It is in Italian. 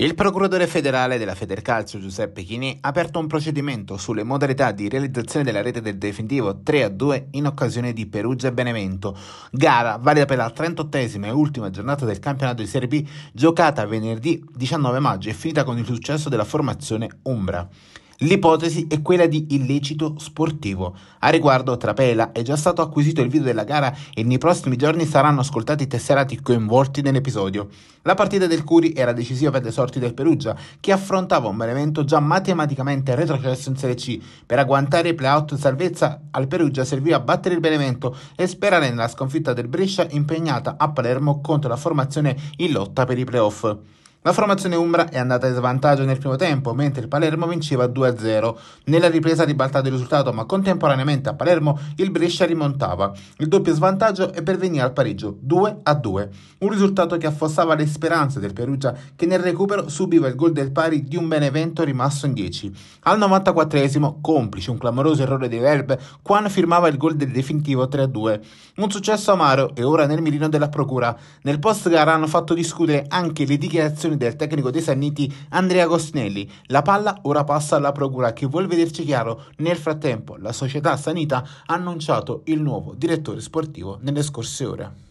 Il procuratore federale della Federcalcio Giuseppe Chini ha aperto un procedimento sulle modalità di realizzazione della rete del definitivo 3 a 2 in occasione di Perugia Benevento, gara valida per la 38esima e ultima giornata del campionato di Serie B giocata venerdì 19 maggio e finita con il successo della formazione Umbra. L'ipotesi è quella di illecito sportivo. A riguardo, Trapela è già stato acquisito il video della gara e nei prossimi giorni saranno ascoltati i tesserati coinvolti nell'episodio. La partita del Curi era decisiva per le sorti del Perugia, che affrontava un Benevento già matematicamente retrocesso in Serie C. Per agguantare i playout salvezza al Perugia serviva a battere il Benevento e sperare nella sconfitta del Brescia impegnata a Palermo contro la formazione in lotta per i playoff. La formazione Umbra è andata in svantaggio nel primo tempo, mentre il Palermo vinceva 2-0. Nella ripresa ribaltato il risultato, ma contemporaneamente a Palermo il Brescia rimontava. Il doppio svantaggio è per al pareggio 2-2. Un risultato che affossava le speranze del Perugia, che nel recupero subiva il gol del pari di un Benevento rimasto in 10. Al 94esimo, complice un clamoroso errore dei Verb, Quan firmava il gol del definitivo 3-2. Un successo amaro e ora nel mirino della procura. Nel post gara hanno fatto discutere anche le dichiarazioni indicazioni del tecnico dei Sanniti Andrea Cosnelli. La palla ora passa alla procura che vuol vederci chiaro. Nel frattempo la società Sanita ha annunciato il nuovo direttore sportivo nelle scorse ore.